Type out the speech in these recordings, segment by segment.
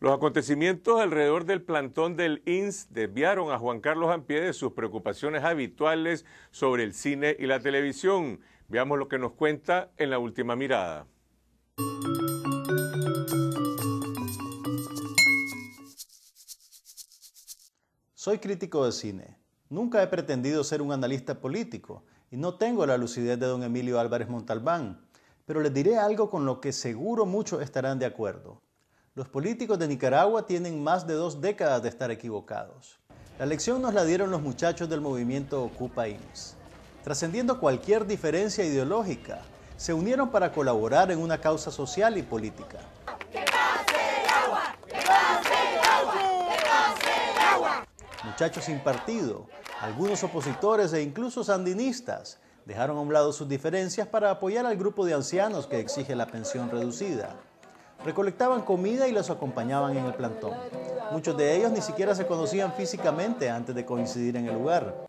Los acontecimientos alrededor del plantón del INS desviaron a Juan Carlos Ampie de sus preocupaciones habituales sobre el cine y la televisión. Veamos lo que nos cuenta en la última mirada. Soy crítico de cine. Nunca he pretendido ser un analista político y no tengo la lucidez de don Emilio Álvarez Montalbán, pero les diré algo con lo que seguro muchos estarán de acuerdo. Los políticos de Nicaragua tienen más de dos décadas de estar equivocados. La lección nos la dieron los muchachos del movimiento Ocupa IMSS. Trascendiendo cualquier diferencia ideológica, se unieron para colaborar en una causa social y política. ¡Que pase el agua! ¡Que pase el agua! ¡Que pase el agua! Muchachos sin partido, algunos opositores e incluso sandinistas dejaron a un lado sus diferencias para apoyar al grupo de ancianos que exige la pensión reducida recolectaban comida y los acompañaban en el plantón. Muchos de ellos ni siquiera se conocían físicamente antes de coincidir en el lugar.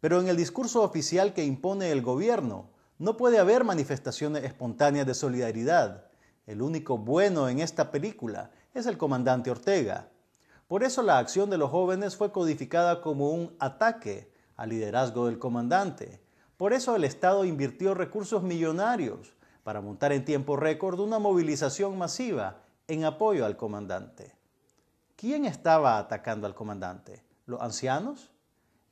Pero en el discurso oficial que impone el gobierno, no puede haber manifestaciones espontáneas de solidaridad. El único bueno en esta película es el comandante Ortega. Por eso la acción de los jóvenes fue codificada como un ataque al liderazgo del comandante. Por eso el Estado invirtió recursos millonarios para montar en tiempo récord una movilización masiva en apoyo al comandante. ¿Quién estaba atacando al comandante? ¿Los ancianos?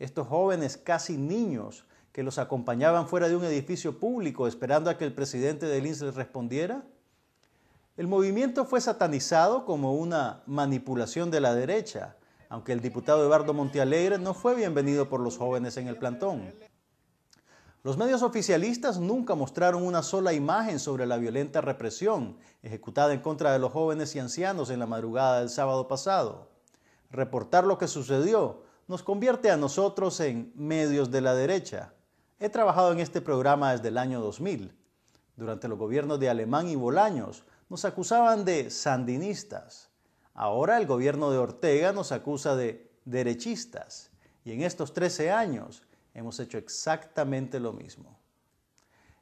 ¿Estos jóvenes casi niños que los acompañaban fuera de un edificio público esperando a que el presidente del INS respondiera? El movimiento fue satanizado como una manipulación de la derecha, aunque el diputado Eduardo Montialegre no fue bienvenido por los jóvenes en el plantón. Los medios oficialistas nunca mostraron una sola imagen sobre la violenta represión ejecutada en contra de los jóvenes y ancianos en la madrugada del sábado pasado. Reportar lo que sucedió nos convierte a nosotros en medios de la derecha. He trabajado en este programa desde el año 2000. Durante los gobiernos de Alemán y Bolaños nos acusaban de sandinistas. Ahora el gobierno de Ortega nos acusa de derechistas. Y en estos 13 años hemos hecho exactamente lo mismo.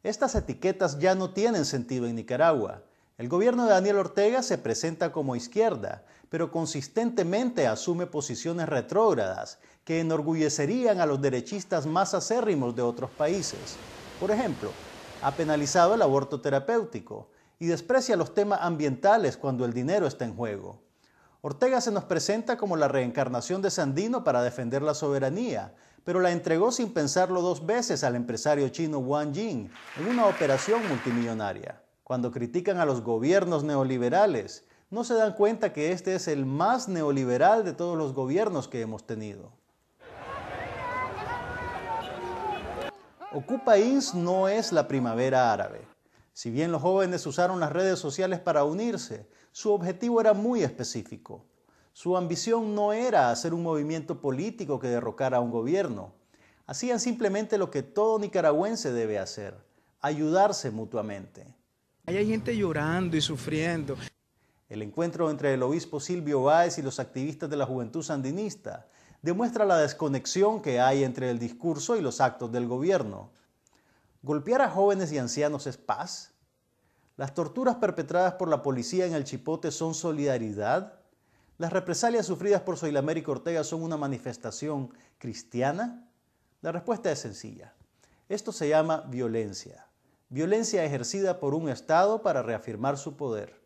Estas etiquetas ya no tienen sentido en Nicaragua. El gobierno de Daniel Ortega se presenta como izquierda, pero consistentemente asume posiciones retrógradas que enorgullecerían a los derechistas más acérrimos de otros países. Por ejemplo, ha penalizado el aborto terapéutico y desprecia los temas ambientales cuando el dinero está en juego. Ortega se nos presenta como la reencarnación de Sandino para defender la soberanía, pero la entregó sin pensarlo dos veces al empresario chino Wang Jing en una operación multimillonaria. Cuando critican a los gobiernos neoliberales, no se dan cuenta que este es el más neoliberal de todos los gobiernos que hemos tenido. Ocupa Ins no es la primavera árabe. Si bien los jóvenes usaron las redes sociales para unirse, su objetivo era muy específico, su ambición no era hacer un movimiento político que derrocara a un gobierno. Hacían simplemente lo que todo nicaragüense debe hacer, ayudarse mutuamente. Hay gente llorando y sufriendo. El encuentro entre el obispo Silvio Báez y los activistas de la juventud sandinista demuestra la desconexión que hay entre el discurso y los actos del gobierno. ¿Golpear a jóvenes y ancianos es paz? ¿Las torturas perpetradas por la policía en el Chipote son solidaridad? ¿Las represalias sufridas por Soilamérica Ortega son una manifestación cristiana? La respuesta es sencilla. Esto se llama violencia. Violencia ejercida por un Estado para reafirmar su poder.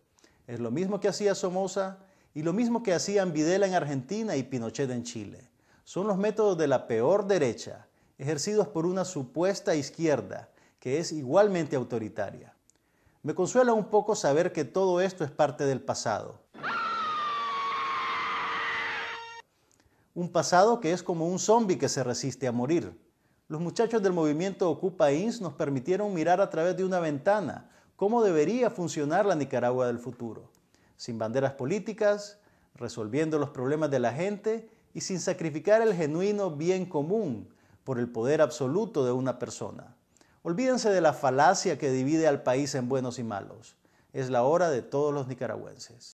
Es lo mismo que hacía Somoza y lo mismo que hacían Videla en Argentina y Pinochet en Chile. Son los métodos de la peor derecha, ejercidos por una supuesta izquierda, que es igualmente autoritaria. Me consuela un poco saber que todo esto es parte del pasado un pasado que es como un zombi que se resiste a morir. Los muchachos del movimiento Ocupa INS nos permitieron mirar a través de una ventana cómo debería funcionar la Nicaragua del futuro, sin banderas políticas, resolviendo los problemas de la gente y sin sacrificar el genuino bien común por el poder absoluto de una persona. Olvídense de la falacia que divide al país en buenos y malos. Es la hora de todos los nicaragüenses.